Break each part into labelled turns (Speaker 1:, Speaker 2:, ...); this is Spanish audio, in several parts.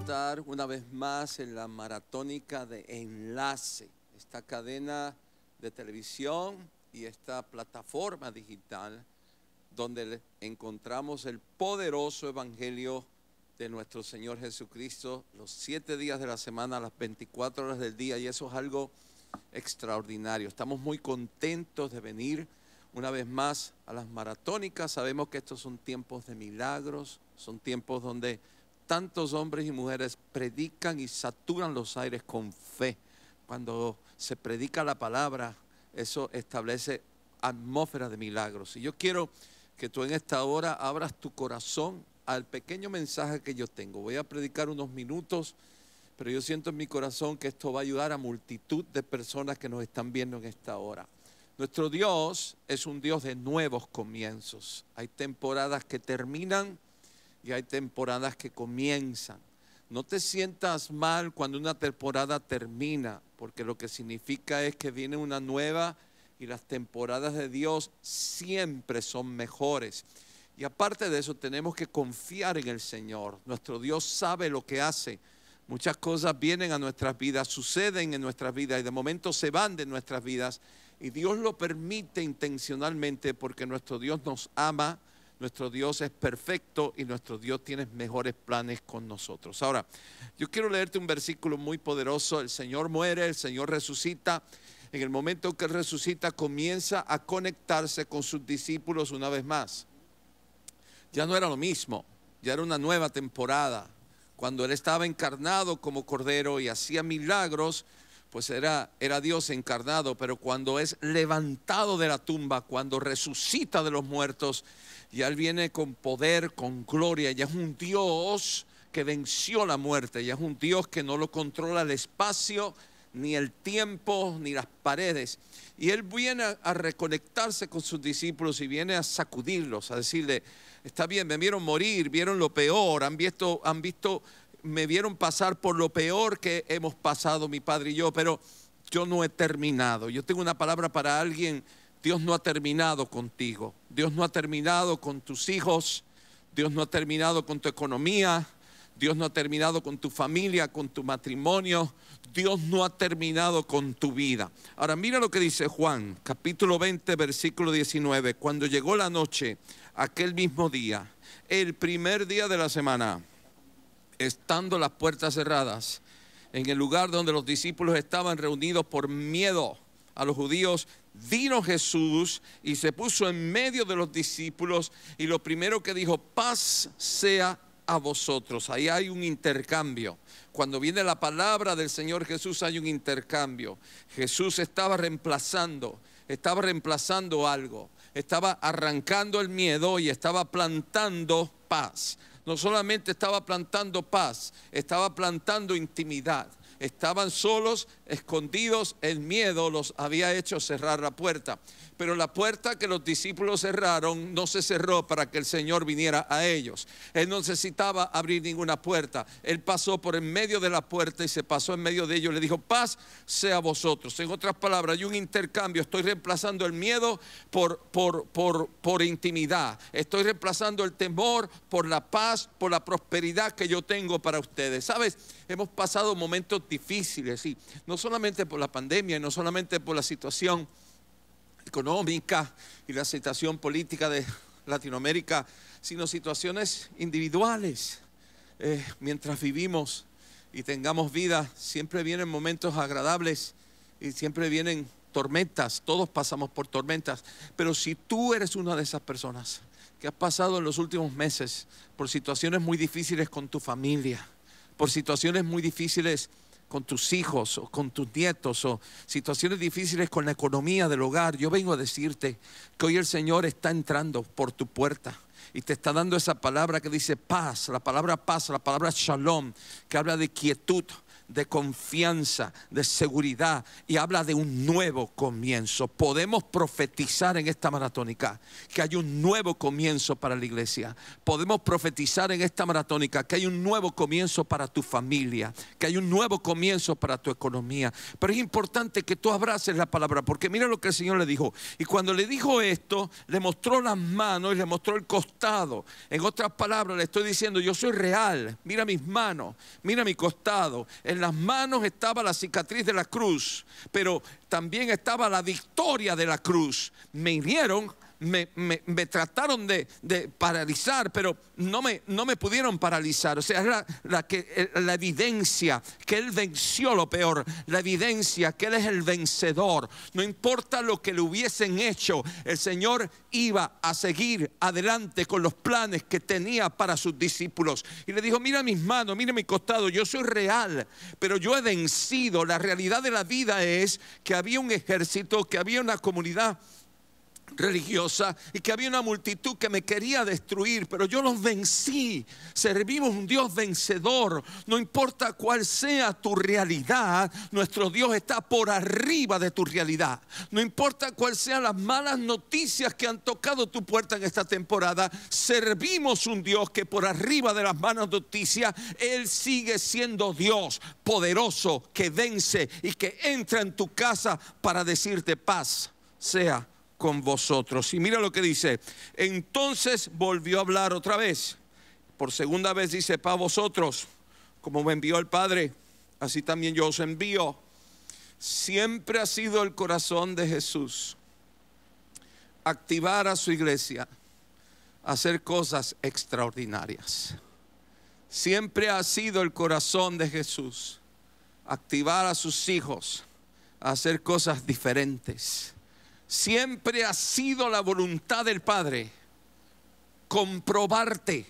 Speaker 1: estar una vez más en la maratónica de Enlace, esta cadena de televisión y esta plataforma digital donde encontramos el poderoso evangelio de nuestro Señor Jesucristo los siete días de la semana, las 24 horas del día, y eso es algo extraordinario. Estamos muy contentos de venir una vez más a las maratónicas. Sabemos que estos son tiempos de milagros, son tiempos donde tantos hombres y mujeres predican y saturan los aires con fe. Cuando se predica la palabra, eso establece atmósfera de milagros. Y yo quiero que tú en esta hora abras tu corazón al pequeño mensaje que yo tengo. Voy a predicar unos minutos, pero yo siento en mi corazón que esto va a ayudar a multitud de personas que nos están viendo en esta hora. Nuestro Dios es un Dios de nuevos comienzos. Hay temporadas que terminan y hay temporadas que comienzan. No te sientas mal cuando una temporada termina, porque lo que significa es que viene una nueva y las temporadas de Dios siempre son mejores. Y aparte de eso, tenemos que confiar en el Señor. Nuestro Dios sabe lo que hace. Muchas cosas vienen a nuestras vidas, suceden en nuestras vidas y de momento se van de nuestras vidas. Y Dios lo permite intencionalmente porque nuestro Dios nos ama, nuestro Dios es perfecto y nuestro Dios tiene mejores planes con nosotros. Ahora, yo quiero leerte un versículo muy poderoso. El Señor muere, el Señor resucita. En el momento que resucita, comienza a conectarse con sus discípulos una vez más. Ya no era lo mismo, ya era una nueva temporada. Cuando Él estaba encarnado como cordero y hacía milagros, pues era, era Dios encarnado, pero cuando es levantado de la tumba, cuando resucita de los muertos, ya Él viene con poder, con gloria, ya es un Dios que venció la muerte, ya es un Dios que no lo controla el espacio, ni el tiempo, ni las paredes. Y Él viene a, reconectarse con sus discípulos y viene a sacudirlos, a decirle, está bien, me vieron morir, vieron lo peor, han visto, han visto me vieron pasar por lo peor que hemos pasado mi padre y yo, pero yo no he terminado. Yo tengo una palabra para alguien, Dios no ha terminado contigo, Dios no ha terminado con tus hijos, Dios no ha terminado con tu economía, Dios no ha terminado con tu familia, con tu matrimonio, Dios no ha terminado con tu vida. Ahora mira lo que dice Juan, capítulo 20, versículo 19, cuando llegó la noche, aquel mismo día, el primer día de la semana, estando las puertas cerradas, en el lugar donde los discípulos estaban reunidos por miedo a los judíos, vino Jesús y se puso en medio de los discípulos y lo primero que dijo, paz sea a vosotros. Ahí hay un intercambio. Cuando viene la palabra del Señor Jesús hay un intercambio. Jesús estaba reemplazando, estaba reemplazando algo, estaba arrancando el miedo y estaba plantando paz no solamente estaba plantando paz, estaba plantando intimidad. Estaban solos, escondidos, el miedo los había hecho cerrar la puerta. Pero la puerta que los discípulos cerraron no se cerró para que el Señor viniera a ellos. Él no necesitaba abrir ninguna puerta. Él pasó por en medio de la puerta y se pasó en medio de ellos. Le dijo, paz sea vosotros. En otras palabras, hay un intercambio. Estoy reemplazando el miedo por, por, por, por intimidad. Estoy reemplazando el temor por la paz, por la prosperidad que yo tengo para ustedes. ¿Sabes? Hemos pasado momentos difíciles, y no solamente por la pandemia, y no solamente por la situación económica y la situación política de Latinoamérica, sino situaciones individuales. Eh, mientras vivimos y tengamos vida, siempre vienen momentos agradables y siempre vienen tormentas, todos pasamos por tormentas, pero si tú eres una de esas personas que has pasado en los últimos meses por situaciones muy difíciles con tu familia, por situaciones muy difíciles con tus hijos o con tus nietos o situaciones difíciles con la economía del hogar, yo vengo a decirte que hoy el Señor está entrando por tu puerta y te está dando esa palabra que dice paz, la palabra paz, la palabra shalom, que habla de quietud, de confianza, de seguridad y habla de un nuevo comienzo. Podemos profetizar en esta maratónica que hay un nuevo comienzo para la iglesia. Podemos profetizar en esta maratónica que hay un nuevo comienzo para tu familia, que hay un nuevo comienzo para tu economía. Pero es importante que tú abraces la palabra porque mira lo que el Señor le dijo. Y cuando le dijo esto, le mostró las manos y le mostró el costado. En otras palabras, le estoy diciendo, yo soy real. Mira mis manos, mira mi costado. El las manos estaba la cicatriz de la cruz, pero también estaba la victoria de la cruz. Me hirieron, me, trataron de, paralizar, pero no me, no me pudieron paralizar. O sea, la, eh, la evidencia que Él venció lo peor, la evidencia que Él es el vencedor. No importa lo que le hubiesen hecho, el Señor iba a seguir adelante con los planes que tenía para sus discípulos. Y le dijo, mira mis manos, mira mi costado, yo soy real, pero yo he vencido. La realidad de la vida es que había un ejército, que había una comunidad religiosa y que había una multitud que me quería destruir, pero yo los vencí. Servimos un Dios vencedor. No importa cuál sea tu realidad, nuestro Dios está por arriba de tu realidad. No importa cuál sean las malas noticias que han tocado tu puerta en esta temporada, servimos un Dios que por arriba de las malas noticias, Él sigue siendo Dios poderoso que vence y que entra en tu casa para decirte paz sea con vosotros. Y mira lo que dice. Entonces volvió a hablar otra vez. Por segunda vez dice, para vosotros, como me envió el Padre, así también yo os envío. Siempre ha sido el corazón de Jesús activar a su iglesia hacer cosas extraordinarias. Siempre ha sido el corazón de Jesús activar a sus hijos hacer cosas diferentes Siempre ha sido la voluntad del Padre comprobarte,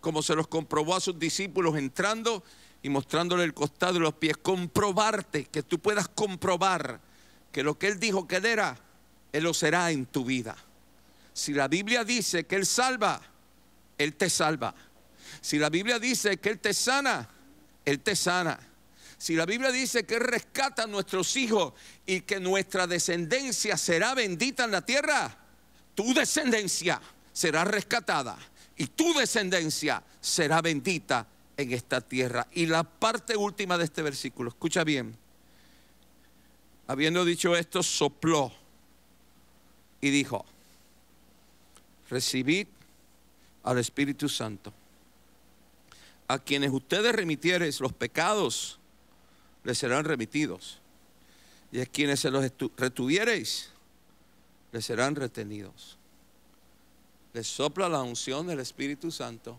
Speaker 1: como se los comprobó a sus discípulos entrando y mostrándole el costado de los pies, comprobarte, que tú puedas comprobar que lo que Él dijo que Él era, Él lo será en tu vida. Si la Biblia dice que Él salva, Él te salva. Si la Biblia dice que Él te sana, Él te sana. Si la Biblia dice que rescata a nuestros hijos y que nuestra descendencia será bendita en la tierra, tu descendencia será rescatada y tu descendencia será bendita en esta tierra. Y la parte última de este versículo, escucha bien. Habiendo dicho esto, sopló y dijo, recibid al Espíritu Santo, a quienes ustedes remitieres los pecados, les serán remitidos. Y a quienes se los retuviereis, les serán retenidos. Les sopla la unción del Espíritu Santo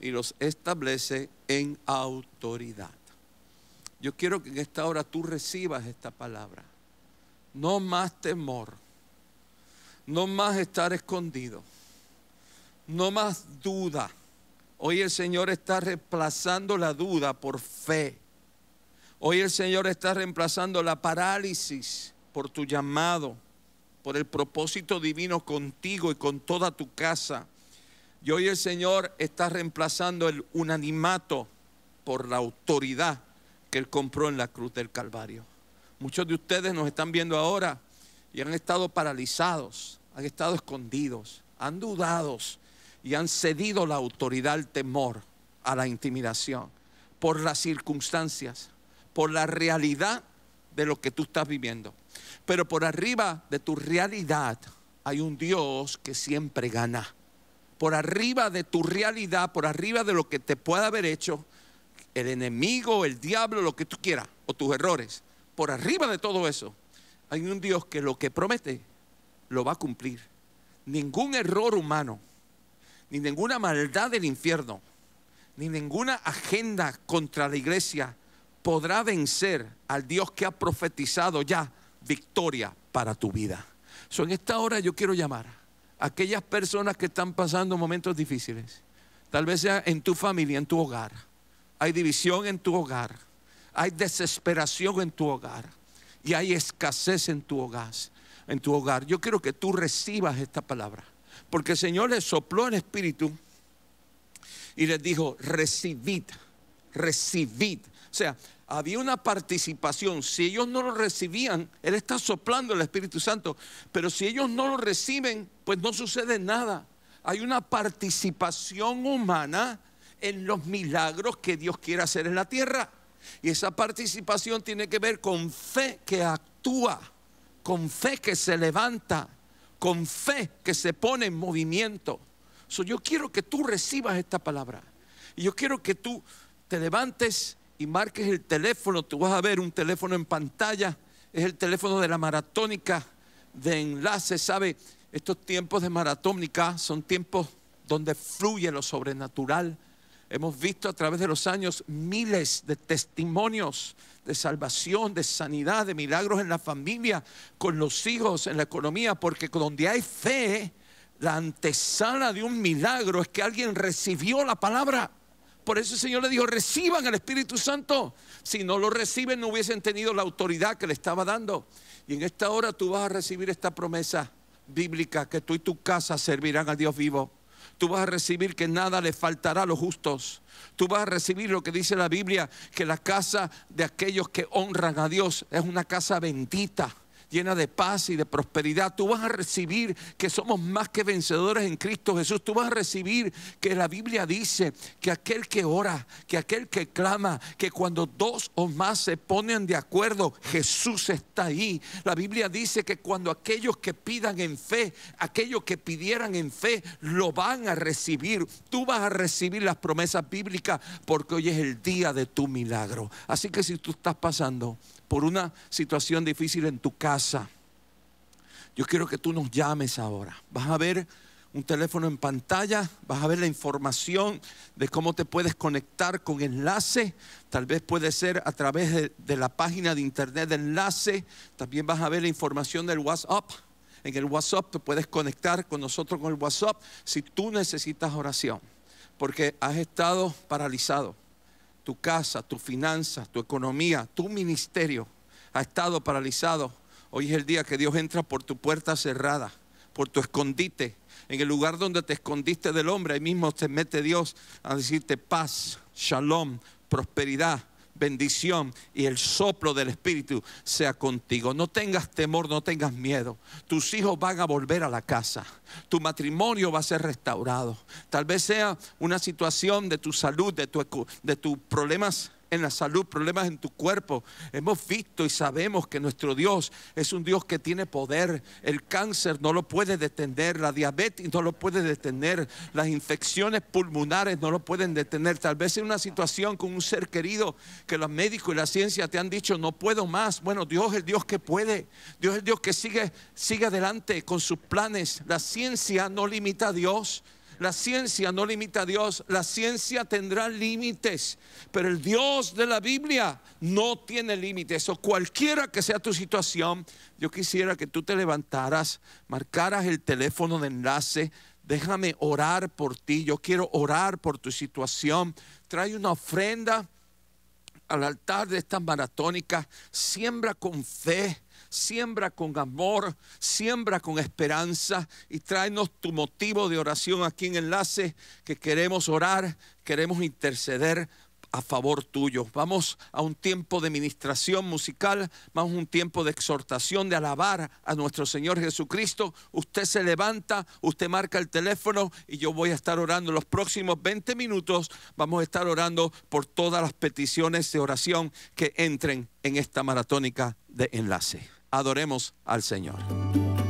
Speaker 1: y los establece en autoridad. Yo quiero que en esta hora tú recibas esta palabra. No más temor, no más estar escondido, no más duda. Hoy el Señor está reemplazando la duda por fe. Hoy el Señor está reemplazando la parálisis por tu llamado, por el propósito divino contigo y con toda tu casa. Y hoy el Señor está reemplazando el unanimato por la autoridad que Él compró en la cruz del Calvario. Muchos de ustedes nos están viendo ahora y han estado paralizados, han estado escondidos, han dudado y han cedido la autoridad al temor, a la intimidación, por las circunstancias, por la realidad de lo que tú estás viviendo. Pero por arriba de tu realidad hay un Dios que siempre gana. Por arriba de tu realidad, por arriba de lo que te pueda haber hecho el enemigo, el diablo, lo que tú quieras, o tus errores. Por arriba de todo eso, hay un Dios que lo que promete lo va a cumplir. Ningún error humano, ni ninguna maldad del infierno, ni ninguna agenda contra la iglesia podrá vencer al Dios que ha profetizado ya victoria para tu vida. So, en esta hora yo quiero llamar a aquellas personas que están pasando momentos difíciles. Tal vez sea en tu familia, en tu hogar. Hay división en tu hogar. Hay desesperación en tu hogar. Y hay escasez en tu hogar. En tu hogar. Yo quiero que tú recibas esta palabra. Porque el Señor le sopló el Espíritu y les dijo, recibid, recibid o sea, había una participación. Si ellos no lo recibían, Él está soplando el Espíritu Santo, pero si ellos no lo reciben, pues no sucede nada. Hay una participación humana en los milagros que Dios quiere hacer en la tierra. Y esa participación tiene que ver con fe que actúa, con fe que se levanta, con fe que se pone en movimiento. yo quiero que tú recibas esta palabra. Y yo quiero que tú te levantes y marques el teléfono, tú vas a ver un teléfono en pantalla, es el teléfono de la maratónica de enlace, ¿sabe? Estos tiempos de maratónica son tiempos donde fluye lo sobrenatural. Hemos visto a través de los años miles de testimonios de salvación, de sanidad, de milagros en la familia, con los hijos, en la economía, porque donde hay fe, la antesala de un milagro es que alguien recibió la palabra. Por eso el Señor le dijo, reciban al Espíritu Santo. Si no lo reciben, no hubiesen tenido la autoridad que le estaba dando. Y en esta hora tú vas a recibir esta promesa bíblica, que tú y tu casa servirán a Dios vivo. Tú vas a recibir que nada le faltará a los justos. Tú vas a recibir lo que dice la Biblia, que la casa de aquellos que honran a Dios es una casa bendita llena de paz y de prosperidad. Tú vas a recibir que somos más que vencedores en Cristo Jesús. Tú vas a recibir que la Biblia dice que aquel que ora, que aquel que clama, que cuando dos o más se ponen de acuerdo, Jesús está ahí. La Biblia dice que cuando aquellos que pidan en fe, aquellos que pidieran en fe, lo van a recibir. Tú vas a recibir las promesas bíblicas porque hoy es el día de tu milagro. Así que si tú estás pasando por una situación difícil en tu casa, yo quiero que tú nos llames ahora. Vas a ver un teléfono en pantalla, vas a ver la información de cómo te puedes conectar con enlace, tal vez puede ser a través de, la página de internet de enlace, también vas a ver la información del WhatsApp. En el WhatsApp te puedes conectar con nosotros con el WhatsApp si tú necesitas oración, porque has estado paralizado, tu casa, tu finanzas, tu economía, tu ministerio ha estado paralizado, hoy es el día que Dios entra por tu puerta cerrada, por tu escondite. En el lugar donde te escondiste del hombre, ahí mismo te mete Dios a decirte paz, shalom, prosperidad, bendición y el soplo del Espíritu sea contigo. No tengas temor, no tengas miedo. Tus hijos van a volver a la casa. Tu matrimonio va a ser restaurado. Tal vez sea una situación de tu salud, de, tu, de tus problemas en la salud, problemas en tu cuerpo. Hemos visto y sabemos que nuestro Dios es un Dios que tiene poder. El cáncer no lo puede detener, la diabetes no lo puede detener, las infecciones pulmonares no lo pueden detener. Tal vez en una situación con un ser querido que los médicos y la ciencia te han dicho no puedo más. Bueno, Dios es el Dios que puede. Dios es el Dios que sigue, sigue adelante con sus planes. La ciencia no limita a Dios. La ciencia no limita a Dios, la ciencia tendrá límites, pero el Dios de la Biblia no tiene límites. O cualquiera que sea tu situación, yo quisiera que tú te levantaras, marcaras el teléfono de enlace, déjame orar por ti, yo quiero orar por tu situación. Trae una ofrenda al altar de esta maratónica. siembra con fe siembra con amor, siembra con esperanza y tráenos tu motivo de oración aquí en Enlace, que queremos orar, queremos interceder a favor tuyo. Vamos a un tiempo de ministración musical, vamos a un tiempo de exhortación, de alabar a nuestro Señor Jesucristo. Usted se levanta, usted marca el teléfono y yo voy a estar orando los próximos 20 minutos. Vamos a estar orando por todas las peticiones de oración que entren en esta maratónica de enlace adoremos al Señor.